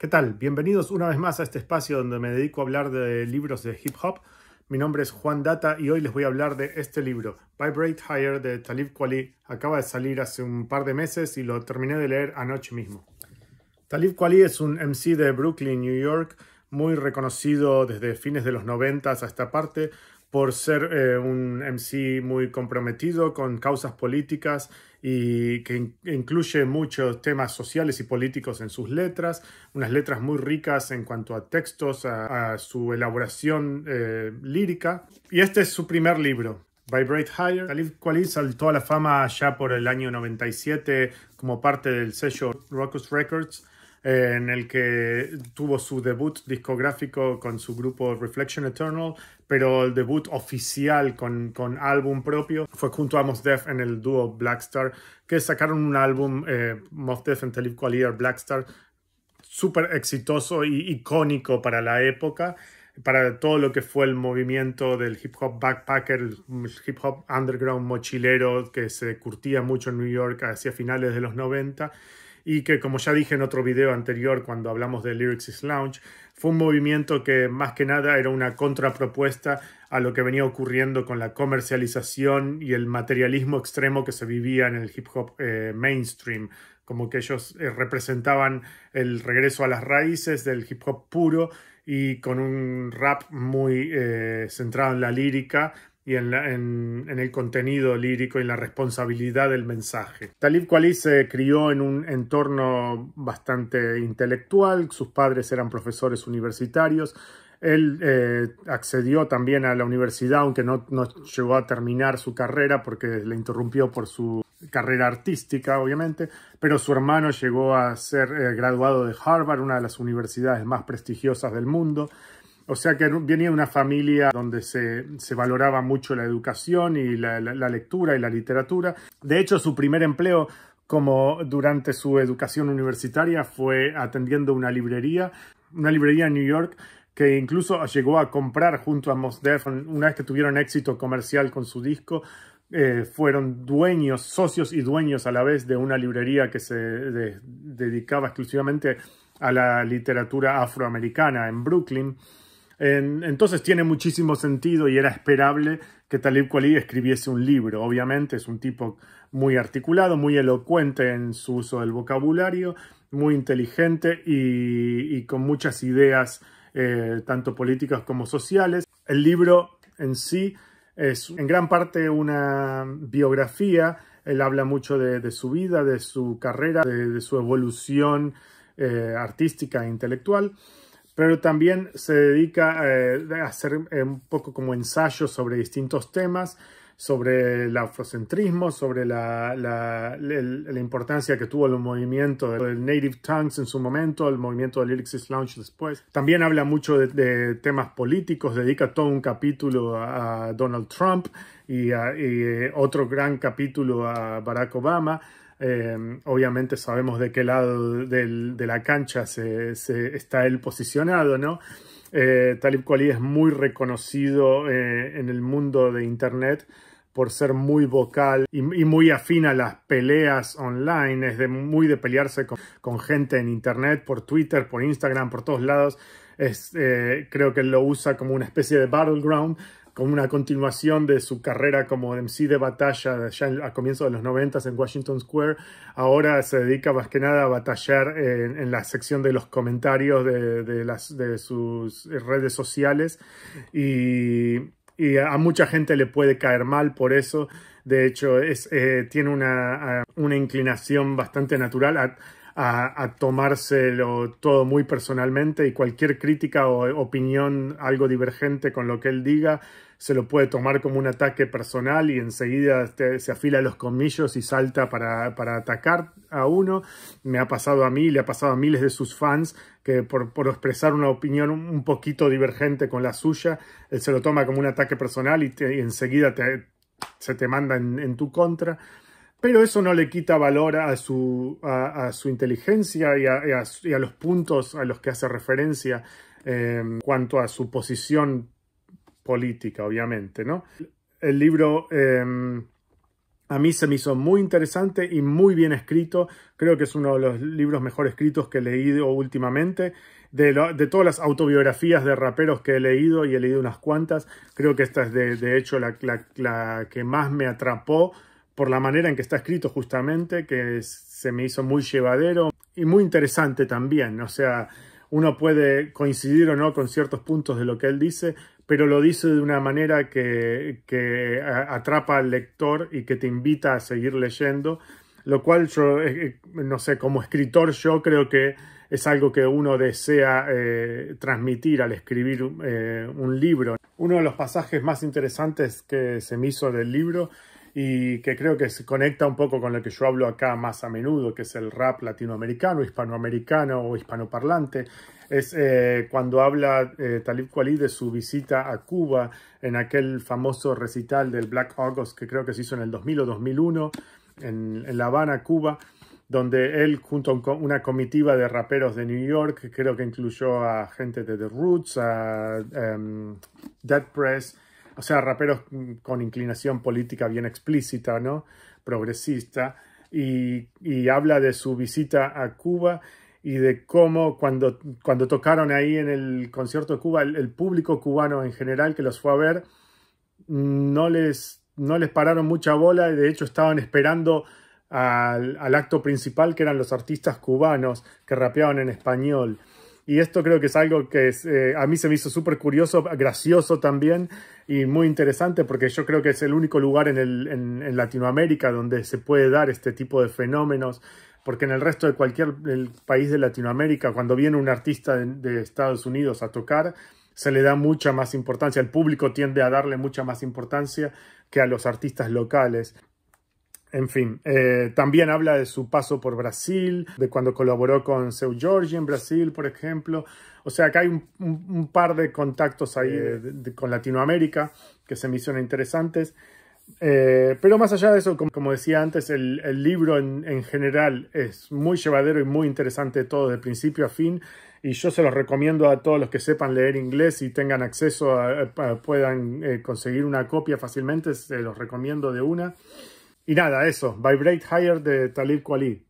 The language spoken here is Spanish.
¿Qué tal? Bienvenidos una vez más a este espacio donde me dedico a hablar de libros de hip hop. Mi nombre es Juan Data y hoy les voy a hablar de este libro, Vibrate Higher de Talib Kweli. Acaba de salir hace un par de meses y lo terminé de leer anoche mismo. Talib Kweli es un MC de Brooklyn, New York, muy reconocido desde fines de los 90 a esta parte por ser eh, un MC muy comprometido con causas políticas y que incluye muchos temas sociales y políticos en sus letras, unas letras muy ricas en cuanto a textos, a, su elaboración eh, lírica. Y este es su primer libro, Vibrate Higher. Talib Kweli saltó a la fama ya por el año 97 como parte del sello Rockus Records eh, en el que tuvo su debut discográfico con su grupo Reflection Eternal, pero el debut oficial con, álbum propio fue junto a Mos Def en el dúo Blackstar, que sacaron un álbum, eh, Mos Def en Talib Qualier Blackstar, súper exitoso y icónico para la época para todo lo que fue el movimiento del hip hop backpacker, el hip hop underground mochilero que se curtía mucho en New York hacia finales de los 90 y que como ya dije en otro video anterior cuando hablamos de Lyrics is Lounge, fue un movimiento que más que nada era una contrapropuesta a lo que venía ocurriendo con la comercialización y el materialismo extremo que se vivía en el hip hop eh, mainstream, como que ellos eh, representaban el regreso a las raíces del hip hop puro y con un rap muy eh, centrado en la lírica, y en, el contenido lírico y la responsabilidad del mensaje. Talib Kweli se crió en un entorno bastante intelectual, sus padres eran profesores universitarios, él eh, accedió también a la universidad, aunque no, llegó a terminar su carrera porque le interrumpió por su carrera artística, obviamente, pero su hermano llegó a ser eh, graduado de Harvard, una de las universidades más prestigiosas del mundo. O sea que venía de una familia donde se, valoraba mucho la educación y la, lectura y la literatura. De hecho, su primer empleo como durante su educación universitaria fue atendiendo una librería, una librería en New York que incluso llegó a comprar junto a Mos Def una vez que tuvieron éxito comercial con su disco. Eh, fueron dueños, socios y dueños a la vez de una librería que se dedicaba exclusivamente a la literatura afroamericana en Brooklyn entonces tiene muchísimo sentido y era esperable que Talib Kweli escribiese un libro. Obviamente es un tipo muy articulado, muy elocuente en su uso del vocabulario, muy inteligente y, con muchas ideas, eh, tanto políticas como sociales. El libro en sí es en gran parte una biografía. Él habla mucho de, su vida, de su carrera, de, su evolución eh, artística e intelectual pero también se dedica eh, a hacer eh, un poco como ensayos sobre distintos temas, sobre el afrocentrismo, sobre la, importancia que tuvo el movimiento del Native Tongues en su momento, el movimiento del Elixir Launch después. También habla mucho de, temas políticos, dedica todo un capítulo a, Donald Trump y eh, otro gran capítulo a Barack Obama. Em, obviamente sabemos de qué lado de la cancha se, está él posicionado, ¿no? Eh, Talib Kuali es muy reconocido eh, en el mundo de Internet por ser muy vocal y, muy afín a las peleas online, es muy de pelearse con, gente en Internet, por Twitter, por Instagram, por todos lados. Eh, creo que lo usa como una especie de battleground, como una continuación de su carrera como MC de batalla ya a comienzos de los 90 en Washington Square. Ahora se dedica más que nada a batallar en, la sección de los comentarios de, sus redes sociales y, a mucha gente le puede caer mal por eso. De hecho, eh, tiene una, inclinación bastante natural a, a, tomárselo todo muy personalmente y cualquier crítica o opinión algo divergente con lo que él diga se lo puede tomar como un ataque personal y enseguida este, se afila los comillos y salta para, atacar a uno. Me ha pasado a mí, le ha pasado a miles de sus fans que por, expresar una opinión un poquito divergente con la suya, él se lo toma como un ataque personal y, enseguida se te manda en, tu contra pero eso no le quita valor a su, a, su inteligencia y a, los puntos a los que hace referencia eh, en cuanto a su posición política, obviamente, ¿no? El libro em, a mí se me hizo muy interesante y muy bien escrito. Creo que es uno de los libros mejor escritos que he leído últimamente. De, todas las autobiografías de raperos que he leído, y he leído unas cuantas, creo que esta es de, hecho la, que más me atrapó por la manera en que está escrito justamente, que se me hizo muy llevadero y muy interesante también. O sea, uno puede coincidir o no con ciertos puntos de lo que él dice, pero lo dice de una manera que, atrapa al lector y que te invita a seguir leyendo, lo cual yo, eh, eh, no sé, como escritor yo creo que es algo que uno desea eh, transmitir al escribir un libro. Uno de los pasajes más interesantes que se me hizo del libro y que creo que se conecta un poco con lo que yo hablo acá más a menudo, que es el rap latinoamericano, hispanoamericano o hispanoparlante, es eh, cuando habla eh, Talib Kweli de su visita a Cuba en aquel famoso recital del Black August que creo que se hizo en el 2000 o 2001 en, La Habana, Cuba, donde él junto con una comitiva de raperos de New York, creo que incluyó a gente de The Roots, a em, Dead Press, o sea, raperos mm, con inclinación política bien explícita, ¿no? Progresista, y, y habla de su visita a Cuba y de cómo cuando, cuando tocaron ahí en el concierto de Cuba, el, público cubano en general que los fue a ver, no les, no les pararon mucha bola y de hecho estaban esperando al, acto principal que eran los artistas cubanos que rapeaban en español. Y esto creo que es algo que eh, a mí se me hizo súper curioso, gracioso también y muy interesante porque yo creo que es el único lugar en, en Latinoamérica donde se puede dar este tipo de fenómenos porque en el resto de cualquier país de Latinoamérica, cuando viene un artista de, Estados Unidos a tocar, se le da mucha más importancia, el público tiende a darle mucha más importancia que a los artistas locales. En fin, eh, también habla de su paso por Brasil, de cuando colaboró con Seu Jorge en Brasil, por ejemplo. O sea, que hay un, par de contactos ahí con Latinoamérica que se me hicieron interesantes. Eh, pero más allá de eso, como, decía antes, el, el libro en, en, general es muy llevadero y muy interesante todo de principio a fin. Y yo se los recomiendo a todos los que sepan leer inglés y tengan acceso a, puedan eh, conseguir una copia fácilmente, se los recomiendo de una. Y nada, eso, Vibrate Higher de Talib Kuali.